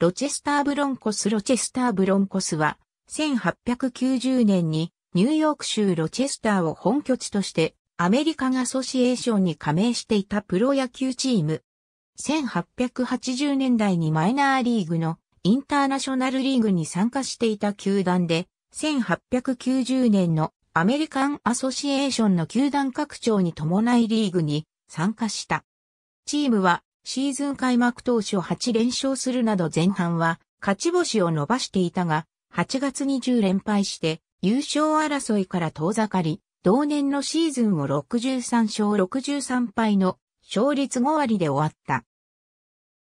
ロチェスターブロンコスロチェスターブロンコスは、1890年にニューヨーク州ロチェスターを本拠地としてアメリカンアソシエーションに加盟していたプロ野球チーム。1880年代にマイナーリーグのインターナショナルリーグに参加していた球団で、1890年のアメリカンアソシエーションの球団拡張に伴いリーグに参加した。チームはシーズン開幕当初8連勝するなど前半は勝ち星を伸ばしていたが、8月2 0連敗して優勝争いから遠ざかり、同年のシーズンを63勝63敗の勝率5割で終わった。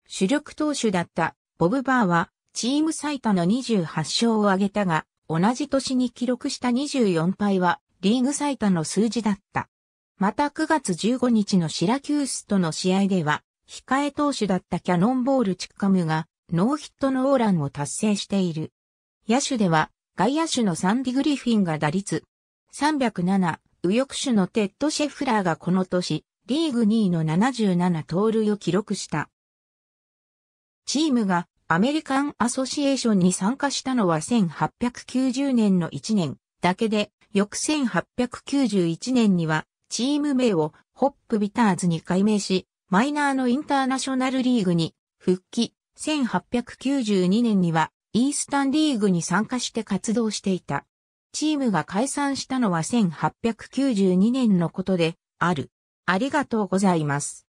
主力投手だったボブ・バーはチーム最多の28勝を挙げたが、同じ年に記録した24敗はリーグ最多の数字だった。また9月15日のシラキュースとの試合では控え投手だったキャノンボールチッカムが、ノーヒットノーランを達成している。野手では、外野手のサンディ・グリフィンが打率307、右翼手のテッド・シェフラーがこの年、リーグ2位の77盗塁を記録した。チームがアメリカン・アソシエーションに参加したのは1890年の1年だけで、翌1891年にはチーム名をホップビターズに改名し、マイナーのインターナショナルリーグに復帰、1892年にはイースタンリーグに参加して活動していた。チームが解散したのは1892年のことである。ありがとうございます。